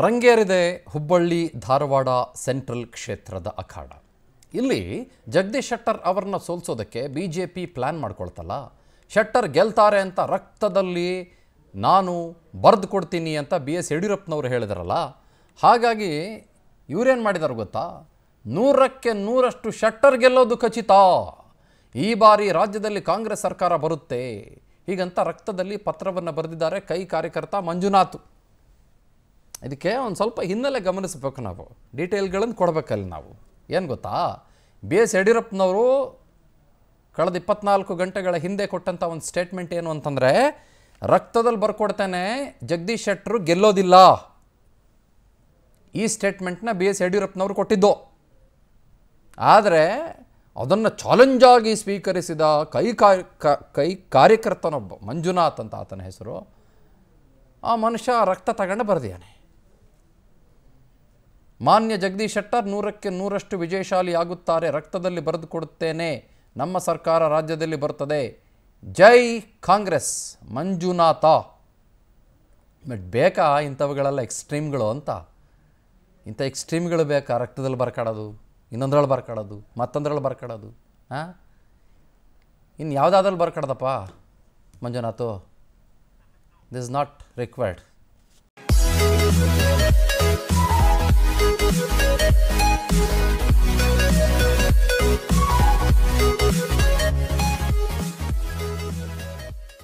ರಂಗೇರಿದೆ Hubballi Dharwad central ಕ್ಷೇತ್ರದ ಅಖಾಡ ಇಲ್ಲಿ ಜಗದೀಶ್ ಶೆಟ್ಟರ್ ಅವರನ್ನ ಸೋಲ್ಸೋದಕ್ಕೆ ಬಿ ಜೆ ಪಿ ಪ್ಲ್ಯಾನ್ ಮಾಡ್ಕೊಳ್ತಲ್ಲ ಶೆಟ್ಟರ್ ಗೆಲ್ತಾರೆ ಅಂತ ರಕ್ತದಲ್ಲಿ ನಾನು ಬರೆದು ಕೊಡ್ತೀನಿ ಅಂತ ಬಿ ಎಸ್ ಯಡಿಯೂರಪ್ಪನವರು ಹೇಳಿದ್ರಲ್ಲ ಹಾಗಾಗಿ ಇವರೇನು ಮಾಡಿದಾರೆ ಗೊತ್ತಾ ನೂರಕ್ಕೆ ನೂರಷ್ಟು ಶೆಟ್ಟರ್ ಗೆಲ್ಲೋದು ಖಚಿತ ಈ ಬಾರಿ ರಾಜ್ಯದಲ್ಲಿ ಕಾಂಗ್ರೆಸ್ ಸರ್ಕಾರ ಬರುತ್ತೆ ಹೀಗಂತ ರಕ್ತದಲ್ಲಿ ಪತ್ರವನ್ನು ಬರೆದಿದ್ದಾರೆ ಕೈ ಕಾರ್ಯಕರ್ತ ಮಂಜುನಾಥ್ ಇದಕ್ಕೆ ಒಂದು ಸ್ವಲ್ಪ ಹಿನ್ನೆಲೆ ಗಮನಿಸಬೇಕು ನಾವು ಡೀಟೇಲ್ಗಳನ್ನು ಕೊಡಬೇಕಲ್ಲಿ ನಾವು ಏನು ಗೊತ್ತಾ ಬಿ ಎಸ್ ಯಡಿಯೂರಪ್ಪನವರು ಕಳೆದ ಇಪ್ಪತ್ನಾಲ್ಕು ಗಂಟೆಗಳ ಹಿಂದೆ ಕೊಟ್ಟಂಥ ಒಂದು ಸ್ಟೇಟ್ಮೆಂಟ್ ಏನು ಅಂತಂದರೆ ರಕ್ತದಲ್ಲಿ ಬರ್ಕೊಡ್ತೇನೆ ಜಗದೀಶ್ ಶೆಟ್ಟರು ಗೆಲ್ಲೋದಿಲ್ಲ ಈ ಸ್ಟೇಟ್ಮೆಂಟ್ನ ಬಿ ಎಸ್ ಯಡಿಯೂರಪ್ಪನವರು ಕೊಟ್ಟಿದ್ದು ಆದರೆ ಅದನ್ನು ಚಾಲೆಂಜಾಗಿ ಸ್ವೀಕರಿಸಿದ ಕೈ ಕೈ ಕಾರ್ಯಕರ್ತನೊಬ್ಬ ಮಂಜುನಾಥ್ ಅಂತ ಆತನ ಹೆಸರು ಆ ಮನುಷ್ಯ ರಕ್ತ ತಗೊಂಡು ಬರೆದಿಯಾನೆ ಮಾನ್ಯ ಜಗದೀಶ್ ಶೆಟ್ಟರ್ ನೂರಕ್ಕೆ ನೂರಷ್ಟು ಆಗುತ್ತಾರೆ ರಕ್ತದಲ್ಲಿ ಬರೆದು ಕೊಡುತ್ತೇನೆ ನಮ್ಮ ಸರ್ಕಾರ ರಾಜ್ಯದಲ್ಲಿ ಬರುತ್ತದೆ ಜೈ ಕಾಂಗ್ರೆಸ್ ಮಂಜುನಾಥ ಬಟ್ ಬೇಕಾ ಇಂಥವುಗಳೆಲ್ಲ ಎಕ್ಸ್ಟ್ರೀಮ್ಗಳು ಅಂತ ಇಂಥ ಎಕ್ಸ್ಟ್ರೀಮ್ಗಳು ಬೇಕಾ ರಕ್ತದಲ್ಲಿ ಬರ್ಕಾಡೋದು ಇನ್ನೊಂದ್ರಲ್ಲಿ ಬರ್ಕಾಡೋದು ಮತ್ತೊಂದ್ರಲ್ಲಿ ಬರ್ಕಾಡೋದು ಹಾಂ ಇನ್ನು ಯಾವುದಾದ್ರಲ್ಲಿ ಬರ್ಕಾಡ್ದಪ್ಪ ಮಂಜುನಾಥು ದಿಸ್ ನಾಟ್ ರಿಕ್ವೈರ್ಡ್